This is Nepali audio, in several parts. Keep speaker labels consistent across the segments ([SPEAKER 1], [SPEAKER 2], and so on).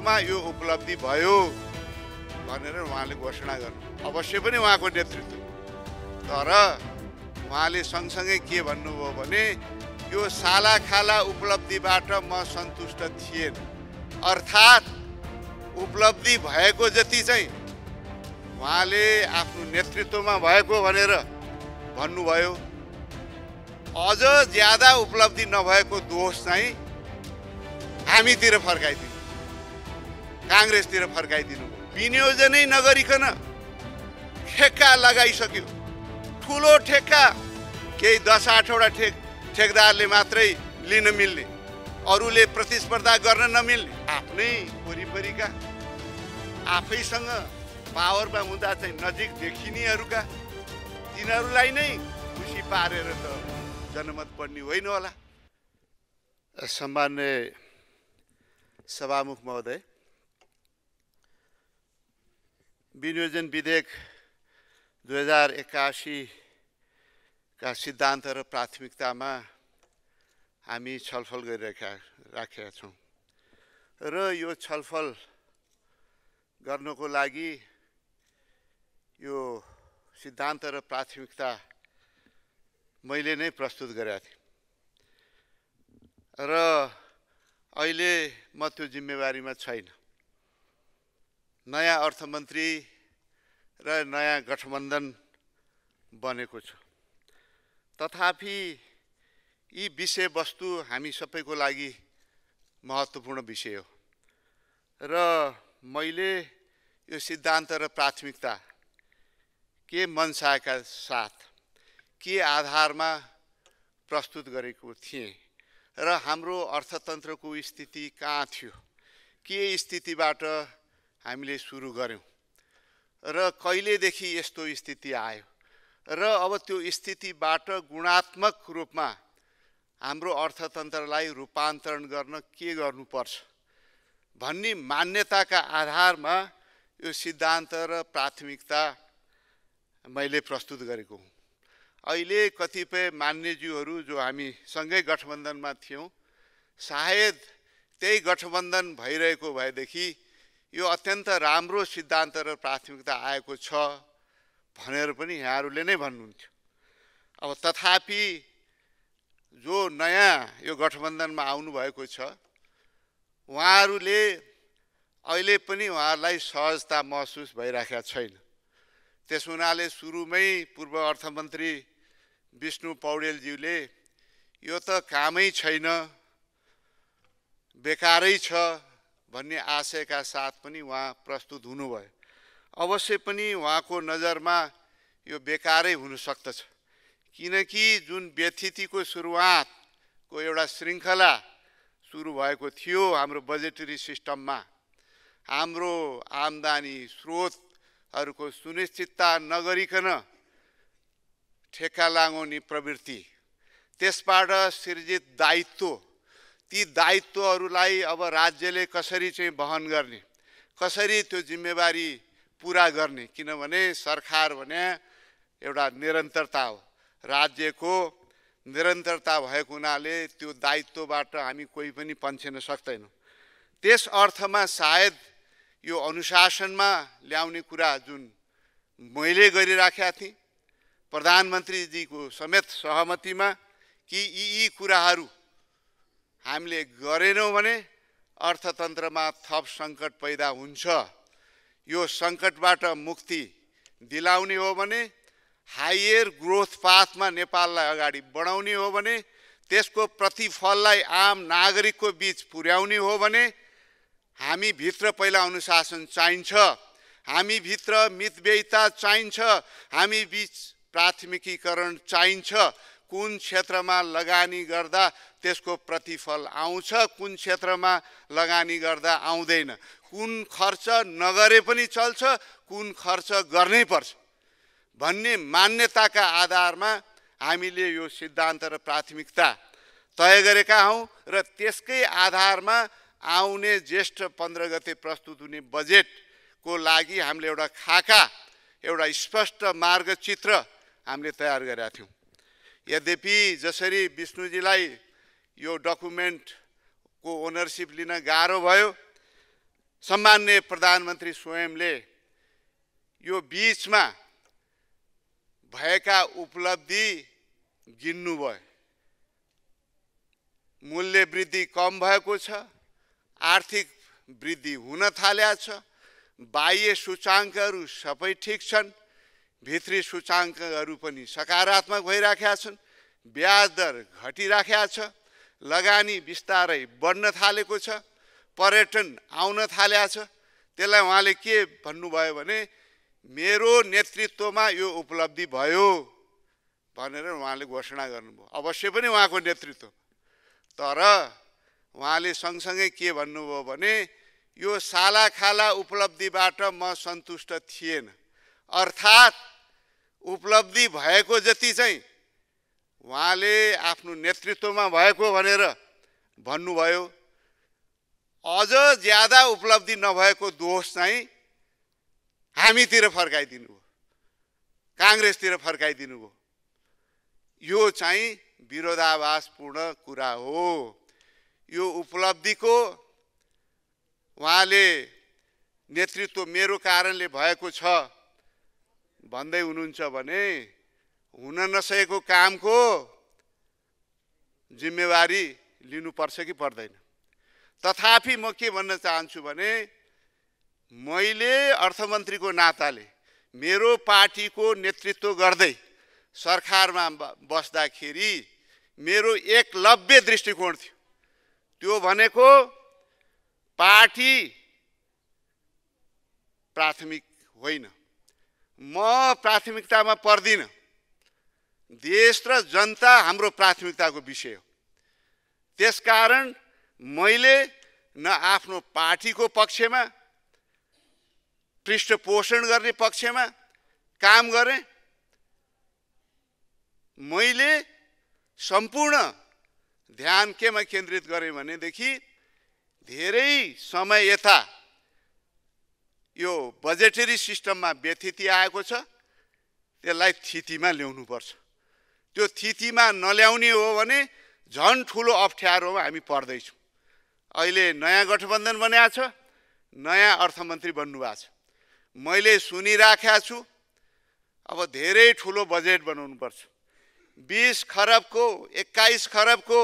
[SPEAKER 1] वास्तवमा यो उपलब्धि भयो भनेर उहाँले घोषणा गर्नु अवश्य पनि उहाँको नेतृत्व तर उहाँले सँगसँगै के भन्नुभयो भने यो सालाखाला उपलब्धिबाट म सन्तुष्ट थिएन अर्थात् उपलब्धि भएको जति चाहिँ उहाँले आफ्नो नेतृत्वमा भएको भनेर भन्नुभयो अझ ज्यादा उपलब्धि नभएको दोष चाहिँ हामीतिर फर्काइदियो काङ्ग्रेसतिर फर्काइदिनु विनियोजनै नगरिकन ठेक्का लगाइसक्यो ठुलो ठेक्का केही दस आठवटा ठेक ठेकदारले मात्रै लिन मिल्ने अरूले प्रतिस्पर्धा गर्न नमिल्ने आफ्नै वरिपरिका आफैसँग पावरमा हुँदा चाहिँ नजिक देखिनेहरूका तिनीहरूलाई नै खुसी पारेर त जनमत बढ्ने होइन होला सम्मान्य सभामुख महोदय विनियोजन विधेयक दुई हजार एक्कासीका सिद्धान्त र प्राथमिकतामा हामी छलफल गरिरहेका राखेका छौँ र यो छलफल गर्नको लागि यो सिद्धान्त र प्राथमिकता मैले नै प्रस्तुत गरेका थिएँ र अहिले म त्यो जिम्मेवारीमा छैन नयाँ अर्थमन्त्री र नयाँ गठबन्धन बनेको छ तथापि यी विषयवस्तु हामी सबैको लागि महत्त्वपूर्ण विषय हो र मैले यो सिद्धान्त र प्राथमिकता के मनसाका साथ के आधारमा प्रस्तुत गरेको थिएँ र हाम्रो अर्थतन्त्रको स्थिति कहाँ थियो के स्थितिबाट हामीले सुरु गऱ्यौँ र कहिलेदेखि यस्तो स्थिति आयो र अब त्यो स्थितिबाट गुणात्मक रूपमा हाम्रो अर्थतन्त्रलाई रूपान्तरण गर्न के गर्नुपर्छ भन्ने मान्यताका आधारमा यो सिद्धान्त र प्राथमिकता मैले प्रस्तुत गरेको हुँ अहिले कतिपय मान्यज्यूहरू जो हामी सँगै गठबन्धनमा थियौँ सायद त्यही गठबन्धन भइरहेको भएदेखि यो अत्यन्त राम्रो सिद्धान्त र प्राथमिकता आएको छ भनेर पनि यहाँहरूले नै भन्नुहुन्थ्यो अब तथापि जो नयाँ यो गठबन्धनमा आउनुभएको छ उहाँहरूले अहिले पनि उहाँहरूलाई सहजता महसुस भइराखेका छैन त्यस हुनाले सुरुमै पूर्व अर्थमन्त्री विष्णु पौडेलज्यूले यो त कामै छैन बेकारै छ भन्ने आशयका साथ पनि उहाँ प्रस्तुत हुनुभयो अवश्य पनि उहाँको नजरमा यो बेकारै हुन सक्दछ किनकि जुन व्यथितिको सुरुवातको एउटा श्रृङ्खला सुरु भएको थियो हाम्रो बजेटरी सिस्टममा हाम्रो आम्दानी स्रोतहरूको सुनिश्चितता नगरिकन ठेक्का लागाउने प्रवृत्ति त्यसबाट सिर्जित दायित्व ती दायित्वहरूलाई अब राज्यले कसरी चाहिँ वहन गर्ने कसरी त्यो जिम्मेवारी पुरा गर्ने किनभने सरकार भने एउटा निरन्तरता हो राज्यको निरन्तरता भएको हुनाले त्यो दायित्वबाट हामी कोही पनि पन्छिन सक्दैनौँ त्यस अर्थमा सायद यो अनुशासनमा ल्याउने कुरा जुन मैले गरिराखेका थिएँ प्रधानमन्त्रीजीको समेत सहमतिमा कि यी यी कुराहरू हामीले गरेनौँ भने अर्थतन्त्रमा थप सङ्कट पैदा हुन्छ यो सङ्कटबाट मुक्ति दिलाउने हो भने हाइयर ग्रोथ पाथमा नेपाललाई अगाडि बढाउने हो भने त्यसको प्रतिफललाई आम नागरिकको बिच पुर्याउने हो भने हामीभित्र पहिला अनुशासन चाहिन्छ हामीभित्र मितव्ययिता चाहिन्छ हामी बिच प्राथमिकीकरण चाहिन्छ कुन क्षेत्रमा लगानी गर्दा त्यसको प्रतिफल आउँछ कुन क्षेत्रमा लगानी गर्दा आउँदैन कुन खर्च नगरे पनि चल्छ कुन खर्च गर्नै पर्छ भन्ने मान्यताका आधारमा हामीले यो सिद्धान्त र प्राथमिकता तय गरेका हौँ र त्यसकै आधारमा आउने ज्येष्ठ पन्ध्र गते प्रस्तुत हुने बजेटको लागि हामीले एउटा खाका एउटा स्पष्ट मार्गचित्र हामीले तयार गरेका थियौँ यद्यपि जसरी विष्णुजीलाई यो डकुमेन्टको ओनरसिप लिन गाह्रो भयो सम्मान्य प्रधानमन्त्री स्वयंले यो बिचमा भएका उपलब्धि गिन्नुभयो मूल्य वृद्धि कम भएको छ आर्थिक वृद्धि हुन थाले छ बाह्य सूचाङ्कहरू सबै ठिक छन् भित्री सूचाङ्कहरू पनि सकारात्मक भइराखेका छन् ब्याज दर घटिराखेका छ लगानी बिस्तारै बढ्न थालेको छ पर्यटन आउन थालेको छ त्यसलाई उहाँले के भन्नुभयो भने मेरो नेतृत्वमा यो उपलब्धि भयो भनेर उहाँले घोषणा गर्नुभयो अवश्य पनि उहाँको नेतृत्व तर उहाँले सँगसँगै के भन्नुभयो भने यो सालाखाला उपलब्धिबाट म सन्तुष्ट थिएन अर्थात् उपलब्धि भएको जति चाहिँ उहाँले आफ्नो नेतृत्वमा भएको भनेर भन्नुभयो अझ ज्यादा उपलब्धि नभएको दोष चाहिँ हामीतिर फर्काइदिनु भयो काङ्ग्रेसतिर फर्काइदिनु भयो यो चाहिँ विरोधाभासपूर्ण कुरा हो यो उपलब्धिको उहाँले नेतृत्व मेरो कारणले भएको छ भन्दै हुनुहुन्छ भने हुन नसकेको कामको जिम्मेवारी लिनुपर्छ कि पर्दैन तथापि म के भन्न चाहन्छु भने मैले अर्थमन्त्रीको नाताले मेरो पार्टीको नेतृत्व गर्दै सरकारमा बस्दाखेरि मेरो एकलव्य दृष्टिकोण थियो त्यो भनेको पार्टी प्राथमिक होइन म प्राथमिकतामा पर्दिनँ देश र जनता हाम्रो प्राथमिकताको विषय हो त्यसकारण मैले न आफ्नो पार्टीको पक्षमा पृष्ठपोषण गर्ने पक्षमा काम गरेँ मैले सम्पूर्ण ध्यान केमा केन्द्रित गरेँ भनेदेखि धेरै समय यता यो बजेटरी सिस्टममा व्यथिति आएको छ त्यसलाई थितिमा ल्याउनुपर्छ त्यो थितिमा नल्याउने हो भने झन् ठुलो अप्ठ्यारोमा हामी पर्दैछौँ अहिले नयाँ गठबन्धन बनाएको छ नयाँ अर्थमन्त्री बन्नुभएको छ मैले सुनिराखेको छु अब धेरै ठुलो बजेट बनाउनुपर्छ बिस खरबको एक्काइस खरबको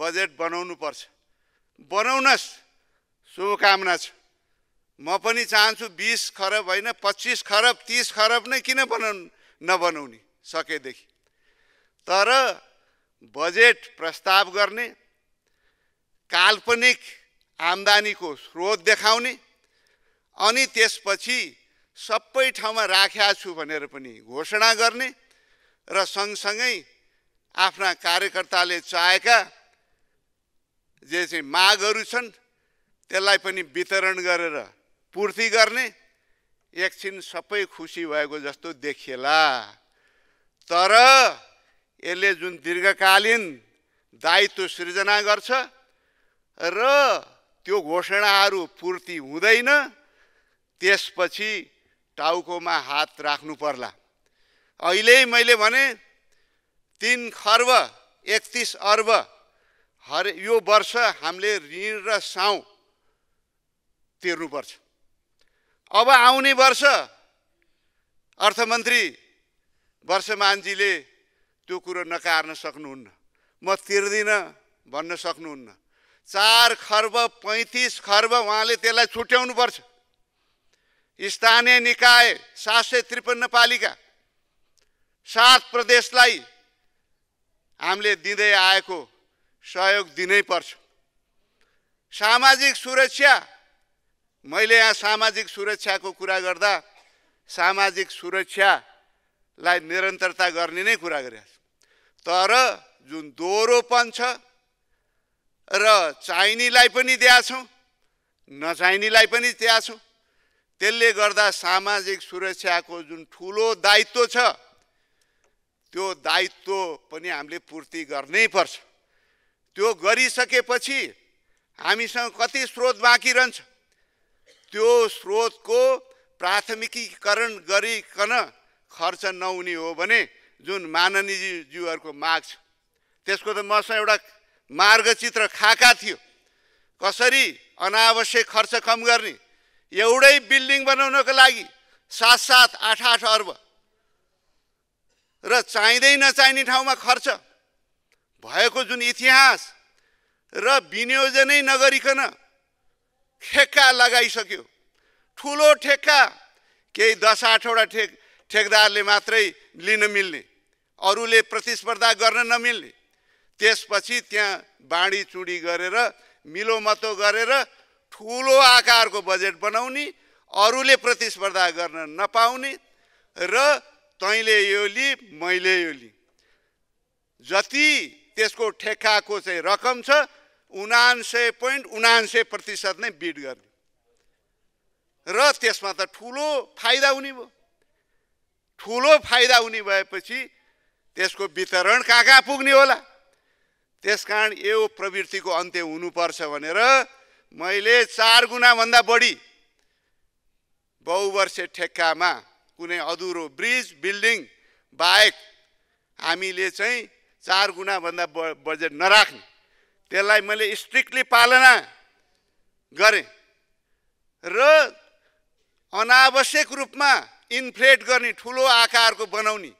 [SPEAKER 1] बजेट बनाउनु पर्छ बनाउनुहोस् शुभकामना छ म पनि चाहन्छु बिस खरब होइन पच्चिस खरब तिस खरब नै किन बनाउनु नबनाउने सकेदेखि तर बजेट प्रस्ताव गर्ने काल्पनिक आम्दानीको स्रोत देखाउने अनि त्यसपछि सबै ठाउँमा राखेका छु भनेर पनि घोषणा गर्ने र सँगसँगै आफ्ना कार्यकर्ताले चाहेका जे चाहिँ मागहरू छन् त्यसलाई पनि वितरण गरेर पूर्ति गर्ने एकछिन सबै खुसी भएको जस्तो देखिएला तर यसले जुन दीर्घकालीन दायित्व सृजना गर्छ र त्यो घोषणाहरू पूर्ति हुँदैन त्यसपछि टाउकोमा हात राख्नु पर्ला अहिले मैले भने तिन खर्ब एकतिस अर्ब हरे यो वर्ष हामीले ऋण र साउ तिर्नुपर्छ अब आउने वर्ष अर्थमन्त्री वर्षमानजीले त्यो कुरो नकार्न सक्नुहुन्न म तिर्दिनँ भन्न सक्नुहुन्न चार खर्ब पैँतिस खर्ब उहाँले त्यसलाई पर्छ स्थानीय निकाय सात सय त्रिपन्न पालिका सात प्रदेशलाई हामीले दिँदै आएको सहयोग दिनै पर्छ सामाजिक सुरक्षा मैले यहाँ सामाजिक सुरक्षाको कुरा गर्दा सामाजिक सुरक्षालाई निरन्तरता गर्ने नै कुरा गरिरहेको छु तर जुन दोहोरोपन छ र चाहिनेलाई पनि छौँ नचाहिनेलाई पनि छौँ त्यसले गर्दा सामाजिक सुरक्षाको जुन ठुलो दायित्व छ त्यो दायित्व पनि हामीले पूर्ति गर्नै पर्छ त्यो गरिसकेपछि हामीसँग कति स्रोत बाँकी रहन्छ त्यो स्रोतको प्राथमिकीकरण गरिकन खर्च नहुने हो भने जुन माननीयज्यूहरूको माग छ त्यसको त मसँग एउटा मार्गचित्र खाका थियो कसरी अनावश्यक खर्च कम गर्ने एउटै बिल्डिङ बनाउनको लागि सात सात आठ आठ अर्ब र चाहिँदै नचाहिने ठाउँमा खर्च भएको जुन इतिहास र विनियोजनै नगरिकन ठेक्का लगाइसक्यो ठुलो ठेक्का केही दस आठवटा ठेक ठेकदारले मात्रै लिन मिल्ने अरूले प्रतिस्पर्धा गर्न नमिल्ने त्यसपछि त्यहाँ बाँडी चुडी गरेर मिलोमतो गरेर ठुलो आकारको बजेट बनाउने अरूले प्रतिस्पर्धा गर्न नपाउने र तैँले यो लि मैले यो लि जति त्यसको ठेक्काको चाहिँ रकम छ उनान्से पोइन्ट उनान्से प्रतिशत नै बिट गर्ने र त्यसमा त ठुलो फाइदा हुने भयो ठुलो फाइदा हुने भएपछि त्यसको वितरण कहाँ कहाँ पुग्ने होला त्यस कारण यो प्रवृत्तिको अन्त्य हुनुपर्छ भनेर मैले चार गुणाभन्दा बढी बहुवर्षे ठेक्कामा कुनै अधुरो ब्रिज बिल्डिङ बाहेक हामीले चाहिँ चार गुणाभन्दा ब बजेट नराख्ने त्यसलाई मैले स्ट्रिक्टली पालना गरेँ र अनावश्यक रूपमा इन्फ्लेट गर्ने ठुलो आकारको बनाउने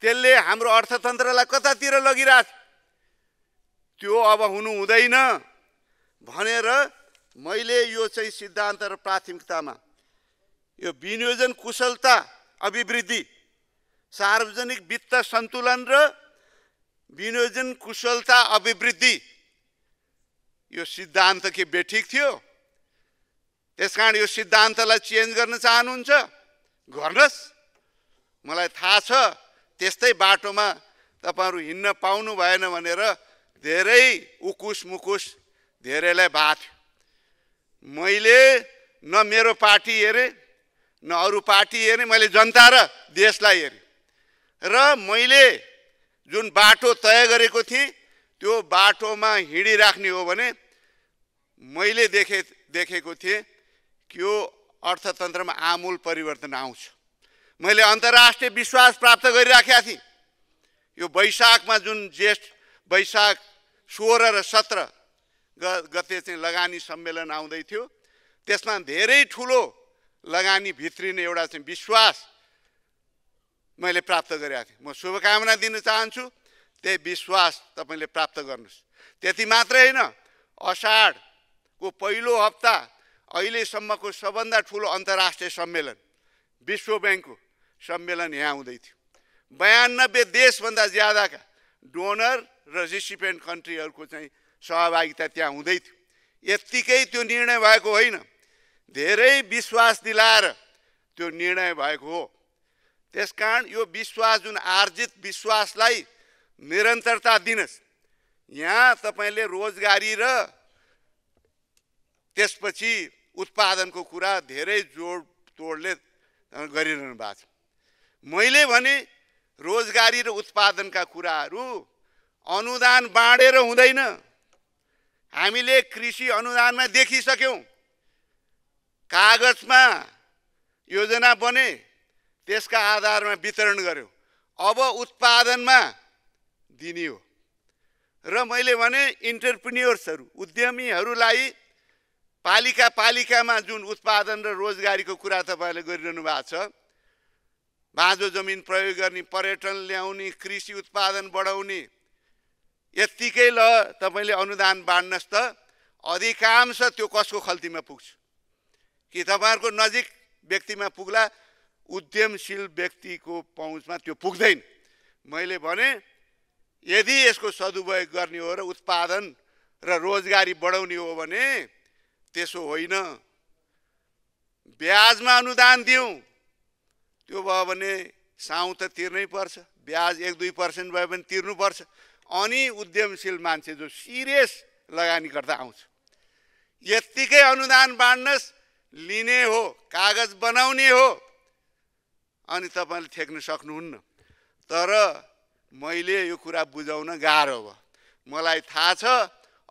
[SPEAKER 1] त्यसले हाम्रो अर्थतन्त्रलाई कतातिर लगिरहेछ त्यो अब हुनु हुँदैन भनेर मैले यो चाहिँ सिद्धान्त र प्राथमिकतामा यो विनियोजन कुशलता अभिवृद्धि सार्वजनिक वित्त सन्तुलन र विनियोजन कुशलता अभिवृद्धि यो सिद्धान्त के बेठिक थियो त्यस कारण यो सिद्धान्तलाई चेन्ज गर्न चाहनुहुन्छ गर्नुहोस् मलाई थाहा छ त्यस्तै बाटोमा तपाईँहरू हिँड्न पाउनु भएन भनेर धेरै उकुस मुकुस धेरैलाई बाँध्यो मैले न मेरो पार्टी हेरेँ न अरू पार्टी हेरेँ मैले जनता र देशलाई हेरेँ र मैले जुन बाटो तय गरेको थिएँ त्यो बाटोमा हिँडिराख्ने हो भने मैले देखे देखेको थिएँ कि यो अर्थतन्त्रमा आमूल परिवर्तन आउँछ मैले अन्तर्राष्ट्रिय विश्वास प्राप्त गरिराखेका थिएँ यो वैशाखमा जुन ज्येष्ठ वैशाख सोह्र र सत्र गते चाहिँ लगानी सम्मेलन आउँदै थियो त्यसमा धेरै ठुलो लगानी भित्रिने एउटा चाहिँ विश्वास मैले प्राप्त गरेको थिएँ म शुभकामना दिन चाहन्छु त्यही विश्वास तपाईँले प्राप्त गर्नुहोस् त्यति मात्रै होइन असाढको पहिलो हप्ता अहिलेसम्मको सबभन्दा ठुलो अन्तर्राष्ट्रिय सम्मेलन विश्व ब्याङ्कको सम्मेलन यहाँ हुँदै थियो बयानब्बे देशभन्दा ज्यादाका डोनर र रेसिपेन्ट कन्ट्रीहरूको चाहिँ सहभागिता त्यहाँ हुँदै थियो यत्तिकै त्यो निर्णय भएको होइन धेरै विश्वास दिलाएर त्यो निर्णय भएको हो त्यसकारण यो विश्वास जुन आर्जित विश्वासलाई निरन्तरता दिनुहोस् यहाँ तपाईँले रोजगारी र त्यसपछि उत्पादनको कुरा धेरै जोड तोडले गरिरहनु भएको छ मैले भने रोजगारी र उत्पादनका कुराहरू अनुदान बाँडेर हुँदैन हामीले कृषि अनुदानमा देखिसक्यौँ कागजमा योजना बने त्यसका आधारमा वितरण गर्यो अब उत्पादनमा दिने हो र मैले भने इन्टरप्रिन्योर्सहरू उद्यमीहरूलाई पालिका पालिकामा जुन उत्पादन र रोजगारीको कुरा तपाईँहरूले गरिरहनु भएको छ बाँझो जमिन प्रयोग गर्ने पर्यटन ल्याउने कृषि उत्पादन बढाउने यत्तिकै ल तपाईँले अनुदान बाँड्नुहोस् त अधिकांश त्यो कसको खल्तीमा पुग्छ कि तपाईँहरूको नजिक व्यक्तिमा पुग्ला उद्यमशील व्यक्तिको पहुँचमा त्यो पुग्दैन मैले भने यदि यसको सदुपयोग गर्ने हो र उत्पादन र रोजगारी बढाउने हो भने त्यसो होइन ब्याजमा अनुदान दिउँ त्यो भयो भने साउ त तिर्नै पर्छ ब्याज एक दुई पर्सेन्ट भयो भने तिर्नुपर्छ अनि उद्यमशील मान्छे जो सिरियस लगानी गर्दा आउँछ यत्तिकै अनुदान बाँड्नुहोस् लिने हो कागज बनाउने हो अनि तपाईँले ठेक्न सक्नुहुन्न तर मैले यो कुरा बुझाउन गाह्रो भयो मलाई थाहा छ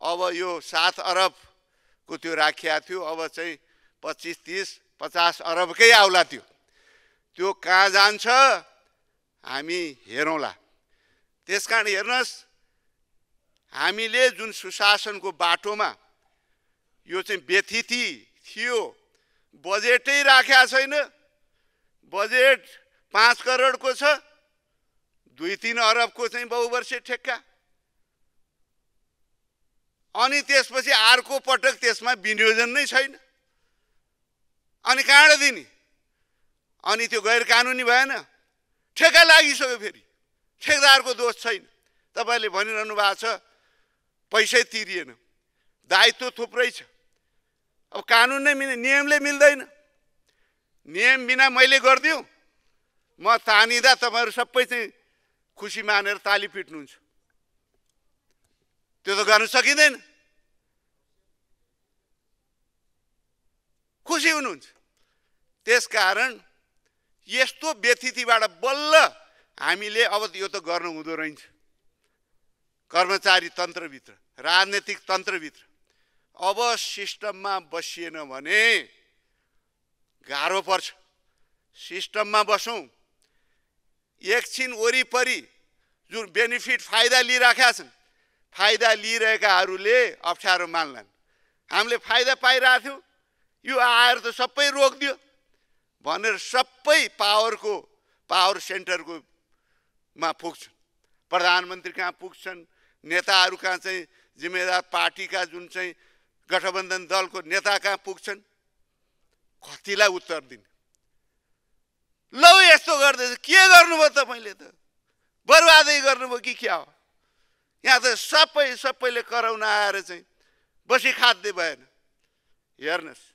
[SPEAKER 1] अब यो सात अरबको त्यो राखिया थियो अब चाहिँ पच्चिस तिस पचास अरबकै आउला त्यो त्यो कहाँ जान्छ हामी हेरौँला त्यस कारण हेर्नुहोस् हामीले जुन सुशासनको बाटोमा यो चाहिँ व्यथिति थियो बजेटै राखेका छैन बजेट पाँच करोडको छ दुई तिन अरबको चाहिँ बहुवर्षीय ठेक्का अनि त्यसपछि अर्को पटक त्यसमा विनियोजन नै छैन अनि कहाँबाट दिने अनि त्यो गैर कानुनी भएन ठेक्का लागिसक्यो फेरि ठेकदारको दोष छैन तपाईँले भनिरहनु भएको छ पैसै तिरिएन दायित्व थुप्रै छ अब कानुन नै मिल्ने नियमले मिल्दैन नियम बिना मैले गरिदिउँ म तानिँदा तपाईँहरू सबै चाहिँ खुसी मानेर ताली पिट्नुहुन्छ त्यो त गर्नु सकिँदैन खुसी हुनुहुन्छ त्यस कारण यस्तो व्यथितिबाट बल्ल हामीले अब यो त गर्नु हुँदो रहेछ कर्मचारी तन्त्रभित्र राजनैतिक तन्त्रभित्र अब सिस्टममा बसिएन भने गाह्रो पर्छ सिस्टममा बसौँ एकछिन वरिपरि जुन बेनिफिट फाइदा लिइराखेका छन् फाइदा लिइरहेकाहरूले अप्ठ्यारो मान्लान् हामीले फाइदा पाइरहेको थियौँ यो आएर त सबै रोकिदियो भनेर सबै पावरको पावर सेन्टरकोमा पुग्छन् प्रधानमन्त्री कहाँ पुग्छन् नेताहरू कहाँ चाहिँ जिम्मेदार पार्टीका जुन चाहिँ गठबन्धन दलको नेता कहाँ पुग्छन् कतिलाई उत्तर दिने ल यस्तो गर्दैछ के गर्नुभयो तपाईँले त बर्बादै गर्नुभयो कि क्या हो यहाँ त सबै सबैले कराउन आएर चाहिँ बसी खाद्दै भएन हेर्नुहोस्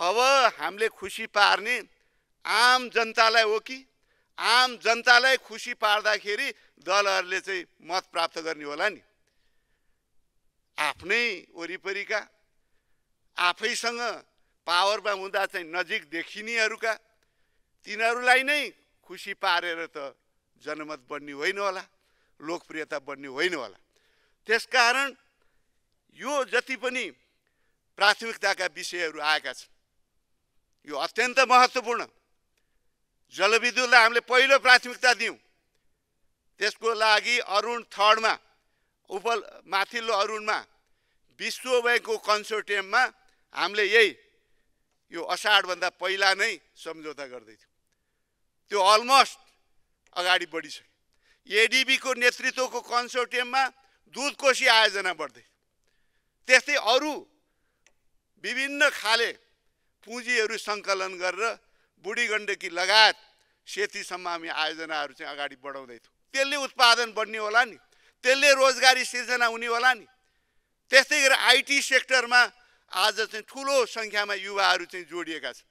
[SPEAKER 1] अब हामीले खुसी पार्ने आम जनतालाई हो कि आम जनतालाई खुसी पार्दाखेरि दलहरूले चाहिँ मत प्राप्त गर्ने होला नि आफ्नै वरिपरिका आफैसँग पावरमा हुँदा चाहिँ नजिक देखिनेहरूका तिनीहरूलाई नै खुसी पारेर त जनमत बन्ने होइन होला लोकप्रियता बन्ने होइन होला त्यसकारण यो जति पनि प्राथमिकताका विषयहरू आएका छन् यो अत्यन्त महत्त्वपूर्ण जलविद्युतलाई हामीले पहिलो प्राथमिकता दियौँ त्यसको लागि अरुण थर्डमा उप माथिल्लो अरुणमा विश्व ब्याङ्कको कन्सोर्टियममा हामीले यही यो असाढभन्दा पहिला नै सम्झौता गर्दै थियो त्यो अलमोस्ट अगाडि बढिसक्यो एडिबीको नेतृत्वको कन्सोर्टियममा दुधकोशी आयोजना बढ्दै त्यस्तै अरू विभिन्न खाले पुँजीहरू सङ्कलन गरेर बुढी गण्डकी लगायत सेतीसम्म हामी आयोजनाहरू चाहिँ अगाडि बढाउँदै बढाउँदैथ्यौँ त्यसले उत्पादन बढ्ने होला नि त्यसले रोजगारी सिर्जना हुने होला नि त्यस्तै गरेर आइटी सेक्टरमा आज चाहिँ ठुलो सङ्ख्यामा युवाहरू चाहिँ जोडिएका छन्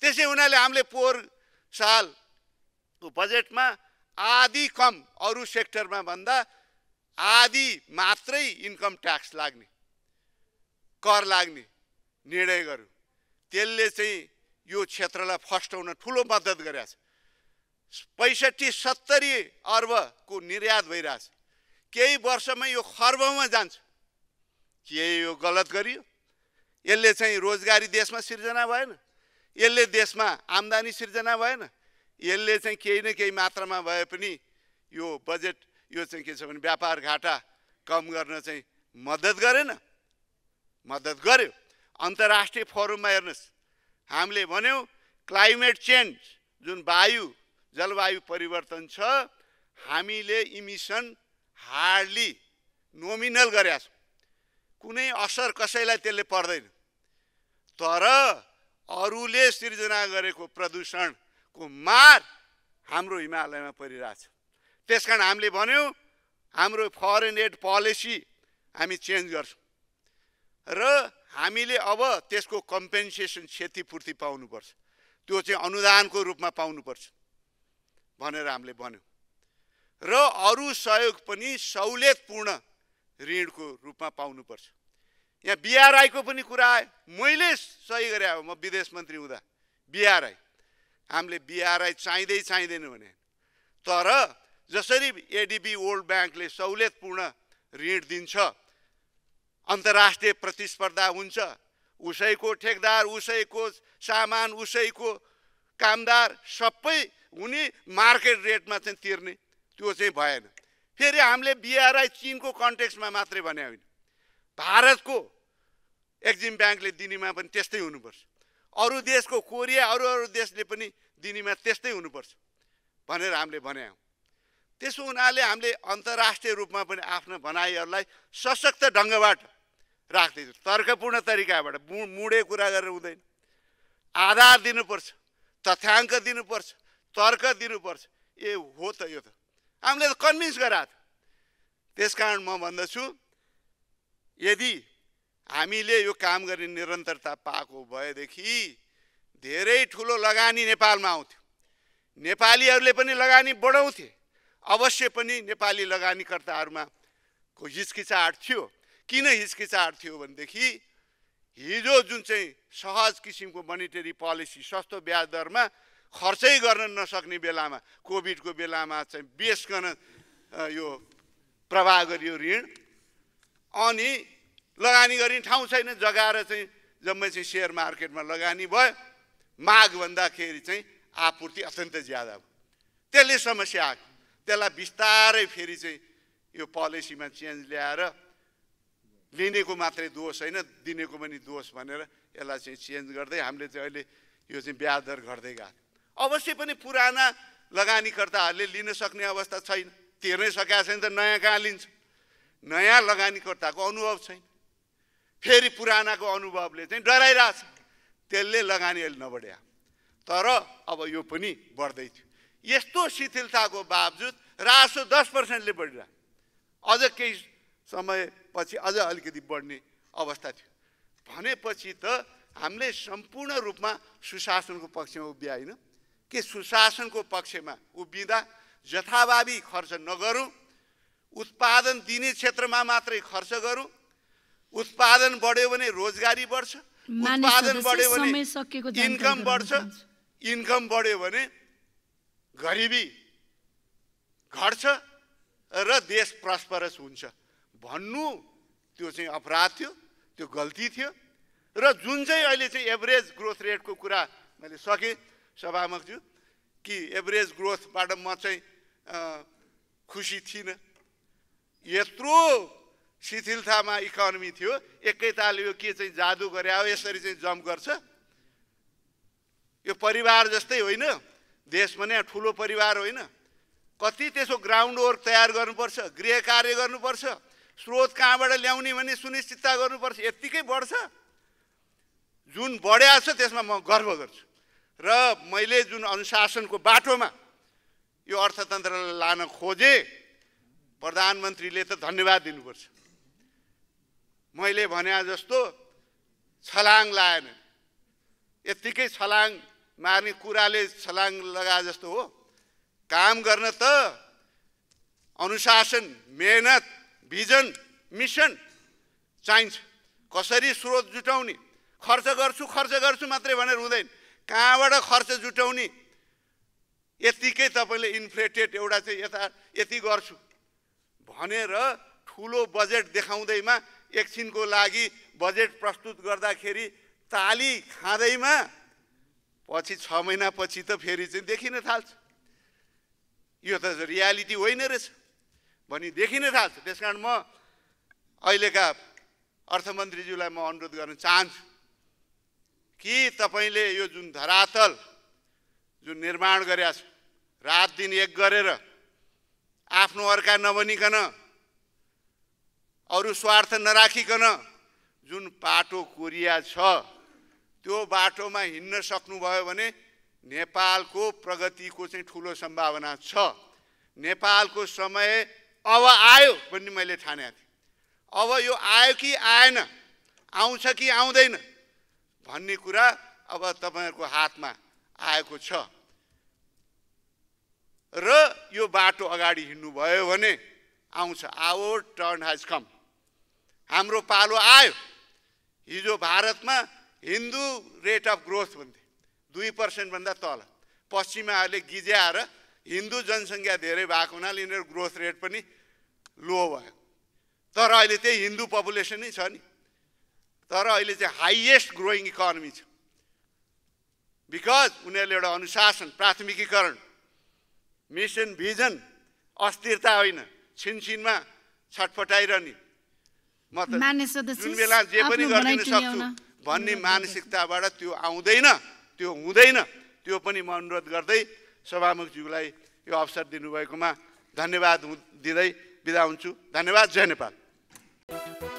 [SPEAKER 1] त्यसै हुनाले हामीले पोहोर सालको बजेटमा आधी कम अरू सेक्टरमा भन्दा आधी मात्रै इन्कम ट्याक्स लाग्ने कर लाग्ने निर्णय गर्यो त्यसले चाहिँ यो क्षेत्रलाई फस्टाउन ठुलो मद्दत गरेछ छ पैँसठी सत्तरी अर्बको निर्यात भइरहेछ केही वर्षमै यो खर्बमा जान्छ के यो गलत गरियो यसले चाहिँ रोजगारी देशमा सिर्जना भएन यसले देशमा आम्दानी सिर्जना भएन यसले चाहिँ केही न केही मात्रामा भए पनि यो बजेट यो चाहिँ के छ भने व्यापार घाटा कम गर्न चाहिँ मद्दत गरेन मद्दत गर्यो अन्तर्राष्ट्रिय फोरममा हेर्नुहोस् हामीले भन्यौँ क्लाइमेट चेन्ज जुन वायु जलवायु परिवर्तन छ हामीले इमिसन हार्डली नोमिनल गरेका छौँ कुनै असर कसैलाई त्यसले पर्दैन तर अरूले सिर्जना गरेको प्रदूषणको मार हाम्रो हिमालयमा परिरहेछ त्यस कारण हामीले भन्यौँ हाम्रो फरेन एड पोलिसी हामी चेन्ज गर्छौँ र हामीले अब त्यसको कम्पेन्सेसन क्षतिपूर्ति पाउनुपर्छ त्यो चाहिँ अनुदानको रूपमा पाउनुपर्छ भनेर हामीले भन्यौँ र अरू सहयोग पनि सहुलियतपूर्ण ऋणको रूपमा पाउनुपर्छ यहाँ बिआरआईको पनि कुरा आयो मैले सही गरेँ अब म विदेश मन्त्री हुँदा बिआरआई हामीले बिआरआई चाहिँदै चाहिँदैन भने तर जसरी एडिबी वर्ल्ड ब्याङ्कले सहुलियतपूर्ण ऋण दिन्छ अन्तर्राष्ट्रिय प्रतिस्पर्धा हुन्छ उसैको ठेकदार उसैको सामान उसैको कामदार सबै उनी मार्केट रेटमा चाहिँ तिर्ने त्यो चाहिँ भएन फेरि हामीले बिआरआई चिनको कन्टेक्समा मात्रै भने होइन भारतको एक्जिम ब्याङ्कले दिनेमा पनि त्यस्तै हुनुपर्छ अरू देशको कोरिया अरू अरू देशले पनि दिनेमा त्यस्तै हुनुपर्छ भनेर हामीले भने त्यसो हुनाले हामीले अन्तर्राष्ट्रिय रूपमा पनि आफ्ना भनाइहरूलाई सशक्त ढङ्गबाट राख्दैछौँ तर्कपूर्ण तरिकाबाट मुडे कुरा गरेर हुँदैन आधार दिनुपर्छ तथ्याङ्क दिनुपर्छ तर्क दिनुपर्छ ए हो त यो त हामीले त कन्भिन्स गराएको त्यस कारण म भन्दछु यदि हामीले यो काम गर्ने निरन्तरता पाएको भएदेखि धेरै ठुलो लगानी नेपालमा आउँथ्यो नेपालीहरूले पनि लगानी बढाउँथे अवश्य पनि नेपाली लगानीकर्ताहरूमा को हिचकिचाहट थियो किन हिचकिचाहट थियो भनेदेखि हिजो जुन चाहिँ सहज किसिमको मोनिटरी पोलिसी सस्तो ब्याज दरमा खर्चै गर्न नसक्ने बेलामा कोभिडको बेलामा चाहिँ गर्न यो प्रवाह गरियो ऋण अनि लगानी गर्ने ठाउँ छैन जगाएर चाहिँ जम्मै चाहिँ सेयर मार्केटमा लगानी भयो माग भन्दाखेरि चाहिँ आपूर्ति अत्यन्त ज्यादा भयो त्यसले समस्या आएको त्यसलाई बिस्तारै फेरि चाहिँ यो पोलिसीमा चेन्ज ल्याएर लिनेको मात्रै दोष होइन दिनेको पनि दोष भनेर यसलाई चाहिँ चेन्ज गर्दै हामीले चाहिँ अहिले यो चाहिँ ब्याज दर घट्दै गएको अवश्य पनि पुराना लगानीकर्ताहरूले लिन सक्ने अवस्था छैन तिर्नै सकेका छैन त नयाँ कहाँ लिन्छ नयाँ लगानीकर्ताको अनुभव छैन फेरि पुरानाको अनुभवले चाहिँ डराइरहेछ त्यसले लगानी अहिले नबढ्या तर अब यो पनि बढ्दै थियो यस्तो शिथिलताको बावजुद रासो दस पर्सेन्टले बढिरह अझ केही समयपछि अझ अलिकति बढ्ने अवस्था थियो भनेपछि त हामीले सम्पूर्ण रूपमा सुशासनको पक्षमा उभ्याएन के सुशासनको पक्षमा उभिँदा जथाभावी खर्च नगरौँ उत्पादन दिने क्षेत्रमा मात्रै खर्च गरौँ उत्पादन बढ्यो भने रोजगारी बढ्छ उत्पादन बढ्यो भने इन्कम बढ्छ इन्कम बढ्यो भने गरिबी घट्छ र देश प्रस्परस हुन्छ भन्नु त्यो चाहिँ अपराध थियो त्यो गल्ती थियो र जुन चाहिँ अहिले चाहिँ एभरेज ग्रोथ रेटको कुरा मैले सकेँ सभामुखज्यू कि एभरेज ग्रोथबाट म चाहिँ खुसी थिइनँ यत्रो शिथिलतामा इकोनोमी थियो एकैताल यो के चाहिँ जादु गरे हो यसरी चाहिँ जम्प गर्छ यो परिवार जस्तै होइन देश भने ठुलो परिवार होइन कति त्यसो ग्राउन्ड वर्क तयार गर्नुपर्छ गृह कार्य गर्नुपर्छ स्रोत कहाँबाट ल्याउने भने सुनिश्चितता गर्नुपर्छ यत्तिकै बढ्छ जुन बढ्या छ त्यसमा म गर्व गर्छु र मैले जुन अनुशासनको बाटोमा यो अर्थतन्त्रलाई लान खोजेँ प्रधानमन्त्रीले त धन्यवाद दिनुपर्छ मैले भने जस्तो छलाङ लाएन यत्तिकै छलाङ मार्ने कुराले छलाङ लगाए जस्तो हो काम गर्न त अनुशासन मेहनत भिजन मिसन चाहिन्छ कसरी स्रोत जुटाउने खर्च गर्छु खर्च गर्छु मात्रै भनेर हुँदैन कहाँबाट खर्च जुटाउने यत्तिकै तपाईँले इन्फ्लेटेड एउटा चाहिँ यता यति गर्छु भनेर ठुलो बजेट देखाउँदैमा एकछिनको लागि बजेट प्रस्तुत गर्दाखेरि ताली खाँदैमा पछि छ महिनापछि त फेरि चाहिँ देखिन थाल्छ यो त रियालिटी होइन रहेछ भनी देखिन थाल्छ त्यस कारण म अहिलेका अर्थमन्त्रीज्यूलाई म अनुरोध गर्न चाहन्छु कि तपाईँले यो जुन धरातल जुन निर्माण गरेका छ रात दिन एक गरेर आफ्नो अर्का नबनिकन अरू स्वार्थ नराखिकन जुन बाटो कोरिया छ त्यो बाटोमा हिँड्न सक्नुभयो भने नेपालको प्रगतिको चाहिँ ठुलो सम्भावना छ नेपालको समय अब आयो भन्ने मैले ठाने थिएँ अब यो आयो कि आएन आउँछ कि आउँदैन भन्ने कुरा अब तपाईँहरूको हातमा आएको छ र यो बाटो अगाडि हिँड्नुभयो भने आउँछ आवर टर्न हेज कम हाम्रो पालो आयो हिजो भारतमा हिन्दू रेट अफ ग्रोथ भन्थे दुई पर्सेन्टभन्दा तल पश्चिमाहरूले गिज्याएर हिन्दू जनसङ्ख्या धेरै भएको हुनाले यिनीहरू ग्रोथ रेट पनि लो भयो तर अहिले त्यही हिन्दू पपुलेसन नै छ नि तर अहिले चाहिँ हाइएस्ट ग्रोइङ इकोनमी छ बिकज उनीहरूले एउटा अनुशासन प्राथमिकीकरण मिसन भिजन अस्थिरता होइन छिनछिनमा छटफटाइरहने म त जुन बेला जे पनि गरिदिन सक्छु भन्ने मानसिकताबाट त्यो आउँदैन त्यो हुँदैन त्यो पनि म अनुरोध गर्दै सभामुखज्यूलाई यो अवसर दिनुभएकोमा धन्यवाद दिँदै बिदा हुन्छु धन्यवाद जय नेपाल